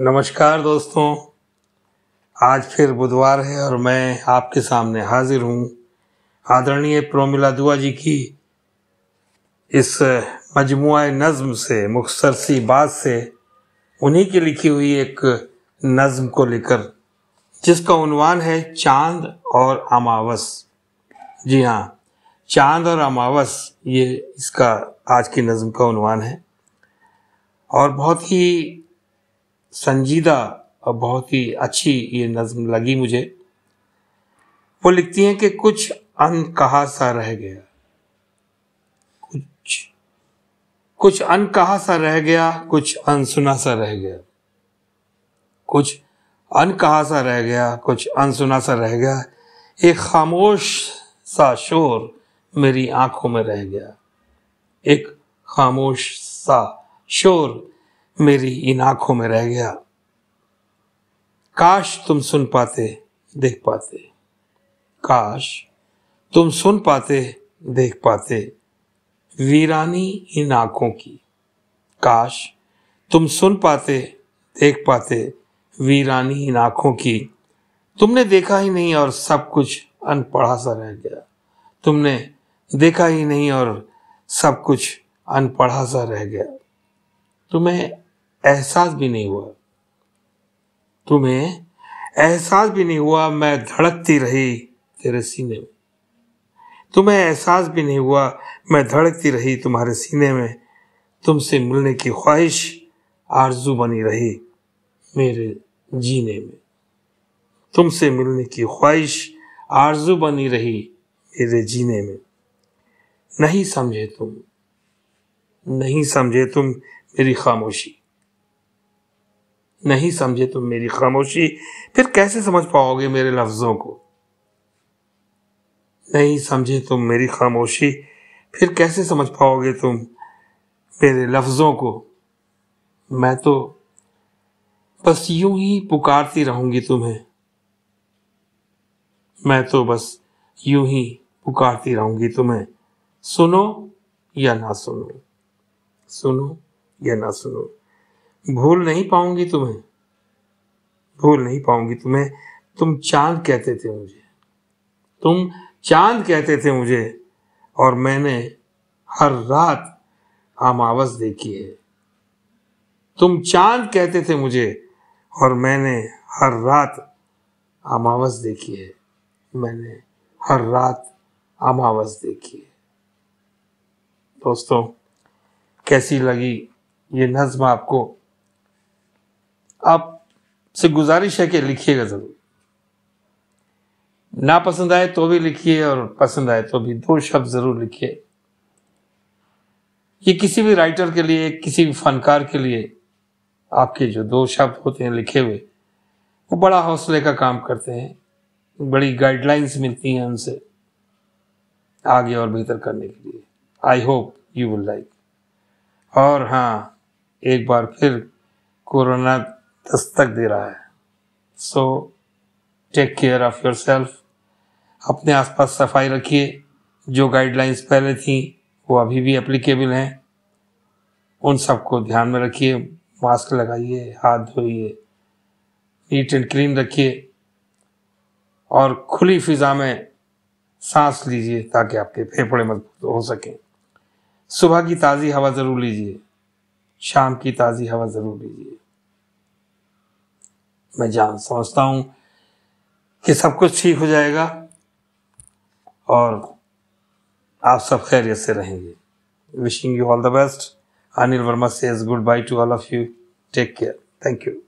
नमस्कार दोस्तों आज फिर बुधवार है और मैं आपके सामने हाजिर हूँ आदरणीय प्रोमिला दुआ जी की इस मजमु नज़म से मुख्तर सी बात से उन्हीं की लिखी हुई एक नज़म को लेकर जिसका उनवान है चांद और अमावस जी हाँ चांद और अमावस ये इसका आज की नज़म का उनवान है और बहुत ही संजीदा और बहुत ही अच्छी ये नज्म लगी मुझे वो लिखती हैं कि कुछ अन कहा सा रह गया कुछ कुछ अन कहा सा रह गया कुछ अनसुना सा रह गया कुछ अन कहा सा रह गया कुछ अनसुना सा रह गया एक खामोश सा शोर मेरी आंखों में रह गया एक खामोश सा शोर मेरी इन आंखों में रह गया काश तुम सुन पाते देख पाते काश तुम सुन पाते देख पाते वीरानी इन आंखों की काश तुम सुन पाते देख पाते वीरानी इन आंखों की तुमने देखा ही नहीं और सब कुछ अनपढ़ा सा रह गया तुमने देखा ही नहीं और सब कुछ अनपढ़ा सा रह गया तुम्हें एहसास भी नहीं हुआ तुम्हें एहसास भी नहीं हुआ मैं धड़कती रही तेरे सीने में तुम्हें एहसास भी नहीं हुआ मैं धड़कती रही तुम्हारे सीने में तुमसे मिलने की ख्वाहिश आरजू बनी रही मेरे जीने में तुमसे मिलने की ख्वाहिश आरजू बनी रही मेरे जीने में नहीं समझे तुम नहीं समझे तुम मेरी खामोशी नहीं समझे तुम मेरी खामोशी फिर कैसे समझ पाओगे मेरे लफ्जों को नहीं समझे तुम मेरी खामोशी फिर कैसे समझ पाओगे तुम मेरे लफ्जों को मैं तो बस यूं ही पुकारती रहूंगी तुम्हें मैं तो बस यूं ही पुकारती रहूंगी तुम्हें सुनो या ना सुनो सुनो या ना सुनो भूल नहीं पाऊंगी तुम्हें भूल नहीं पाऊंगी तुम्हें तुम चांद कहते थे मुझे तुम चांद कहते थे मुझे और मैंने हर रात आमावस देखी है तुम चांद कहते थे मुझे और मैंने हर रात अमावस देखी है मैंने हर रात अमावस देखी है दोस्तों कैसी लगी ये नज्म आपको आप से गुजारिश है कि लिखिएगा ज़रूर ना पसंद आए तो भी लिखिए और पसंद आए तो भी दो शब्द ज़रूर लिखिए ये किसी भी राइटर के लिए किसी भी फनकार के लिए आपके जो दो शब्द होते हैं लिखे हुए वो बड़ा हौसले का काम करते हैं बड़ी गाइडलाइंस मिलती हैं उनसे आगे और बेहतर करने के लिए I hope you will like और हाँ एक बार फिर कोरोना दस्तक दे रहा है so take care of yourself अपने आसपास सफाई रखिए जो गाइडलाइंस पहले थी वो अभी भी एप्लीकेबल हैं उन सबको ध्यान में रखिए मास्क लगाइए हाथ धोइए नीट एंड क्लीन रखिए और खुली फिजा में सांस लीजिए ताकि आपके फेफड़े मजबूत हो सकें सुबह की ताज़ी हवा ज़रूर लीजिए शाम की ताज़ी हवा ज़रूर लीजिए मैं जान समझता हूँ कि सब कुछ ठीक हो जाएगा और आप सब खैरियत से रहेंगे wishing you all the best Anil Verma says goodbye to all of you take care thank you